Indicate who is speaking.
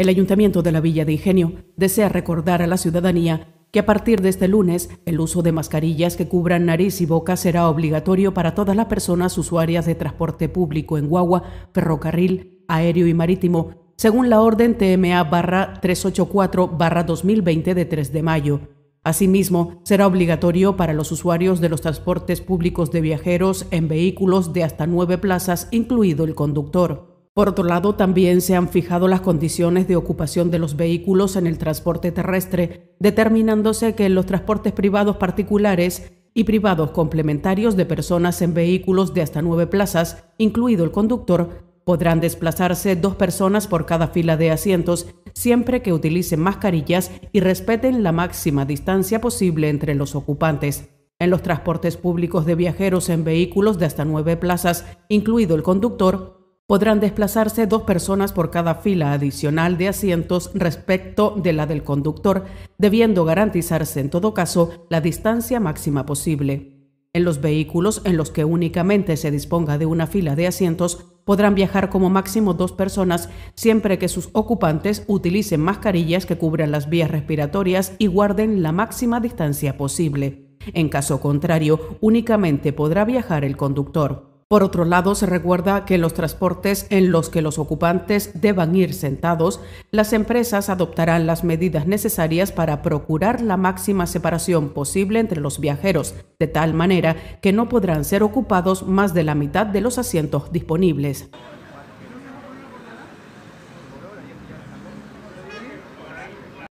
Speaker 1: El Ayuntamiento de la Villa de Ingenio desea recordar a la ciudadanía que a partir de este lunes el uso de mascarillas que cubran nariz y boca será obligatorio para todas las personas usuarias de transporte público en guagua, ferrocarril, aéreo y marítimo, según la orden TMA 384 2020 de 3 de mayo. Asimismo, será obligatorio para los usuarios de los transportes públicos de viajeros en vehículos de hasta nueve plazas, incluido el conductor. Por otro lado, también se han fijado las condiciones de ocupación de los vehículos en el transporte terrestre, determinándose que en los transportes privados particulares y privados complementarios de personas en vehículos de hasta nueve plazas, incluido el conductor, podrán desplazarse dos personas por cada fila de asientos siempre que utilicen mascarillas y respeten la máxima distancia posible entre los ocupantes. En los transportes públicos de viajeros en vehículos de hasta nueve plazas, incluido el conductor, podrán desplazarse dos personas por cada fila adicional de asientos respecto de la del conductor, debiendo garantizarse en todo caso la distancia máxima posible. En los vehículos en los que únicamente se disponga de una fila de asientos podrán viajar como máximo dos personas siempre que sus ocupantes utilicen mascarillas que cubran las vías respiratorias y guarden la máxima distancia posible. En caso contrario, únicamente podrá viajar el conductor. Por otro lado, se recuerda que en los transportes en los que los ocupantes deban ir sentados, las empresas adoptarán las medidas necesarias para procurar la máxima separación posible entre los viajeros, de tal manera que no podrán ser ocupados más de la mitad de los asientos disponibles.